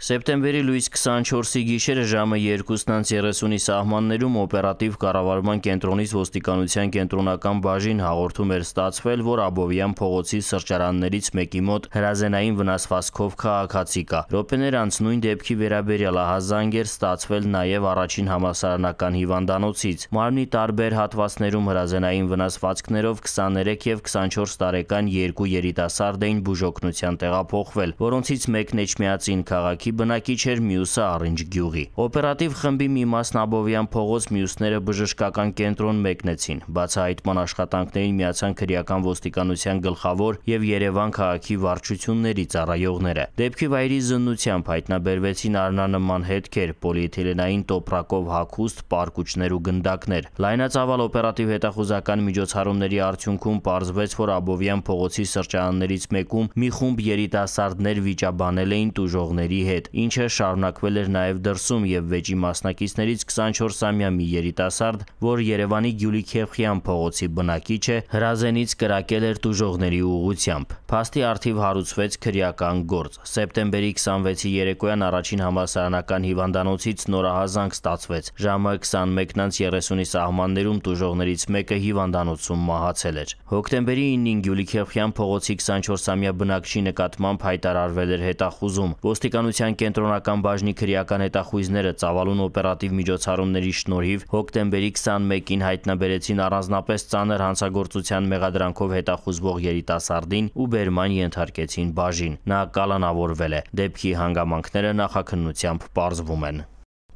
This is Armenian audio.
Սեպտեմբերի լույս 24-ի գիշերը ժամը 2:30-ի սահմաններում օպերատիվ կառավարման կենտրոնից ոստիկանության կենտրոնական բաժին հաղորդում էր ստացվել, որ Աբովյան փողոցի սրճարաններից մեկի մոտ հրազենային վնասվածքով քաղաքացի կա։ Րոպեներ անց նույն դեպքի վերաբերյալ ահազանգ էր ստացվել նաև առաջին համասարանական հիվանդանոցից։ Մարմնի տարբեր հատվածներում հրազենային վնասվածքներով 23 եւ 24 տարեկան երկու երիտասարդ էին բուժօգնության տեղափոխվել, որոնցից մեկն Էջմիածին քաղաքի քաղաքի բնակիչ էր, մյուսը Առինջ գյուղի։ Օպերատիվ խմբի մի մասն Աբովյան փողոց, մյուսները բժշկական կենտրոն մեկնեցին։ Բացահայտման աշխատանքներին միացան քրեական ոստիկանության գլխավոր եւ Երևան քաղաքի վարչությունների ծառայողները։ Դեպքի վայրի զննությամբ հայտնաբերվեցին արնանման հետքեր, պոլիէթիլենային տոպրակով հագուստ, պարկուճներ ու գնդակներ։ Լայնածավալ օպերատիվ հետախուզական միջոցառումների արդյունքում պարզվեց, որ Աբովյան փողոցի սրճարաններից մեկում մի խումբ երիտասարդներ վիճաբանել էին տուժողների հետ հետ, ինչը շարունակվել էր նաև դրսում եւ վեճի մասնակիցներից 24-ամյա մի երիտասարդ, որ Երևանի Գյուլիքևխյան փողոցի բնակիչ է, հրազենից կրակել էր դժողների ուղությամբ։ Փաստի արթիվ հարուցվեց քրեական գործ։ Սեպտեմբերի 26-ի երեկոյան առաջին համասարանական հիվանդանոցից նորահազանգ ստացվեց։ Ժամը 21:30-ի սահմաններում դժողներից մեկը հիվանդանոցում մահացել էր։ Հոկտեմբերի 9-ին Գյուլիքևխյան փողոցի 24-ամյա բնակչի նկատմամբ հայտարարվել էր հետախուզում։ Ոստիկանության Պետության կենտրոնական բաժնի քրեական հետախույզները ծավալուն օպերատիվ միջոցառումների շնորհիվ հոկտեմբերի 21-ին հայտնաբերեցին առանձնապես ծանր հանցագործության մեղադրանքով հետախուզվող երիտասարդին ու բերման ենթարկեցին բաժին։ Նա կալանավորվել է։ Դեպքի հանգամանքները նախաքննությամբ պարզվում են։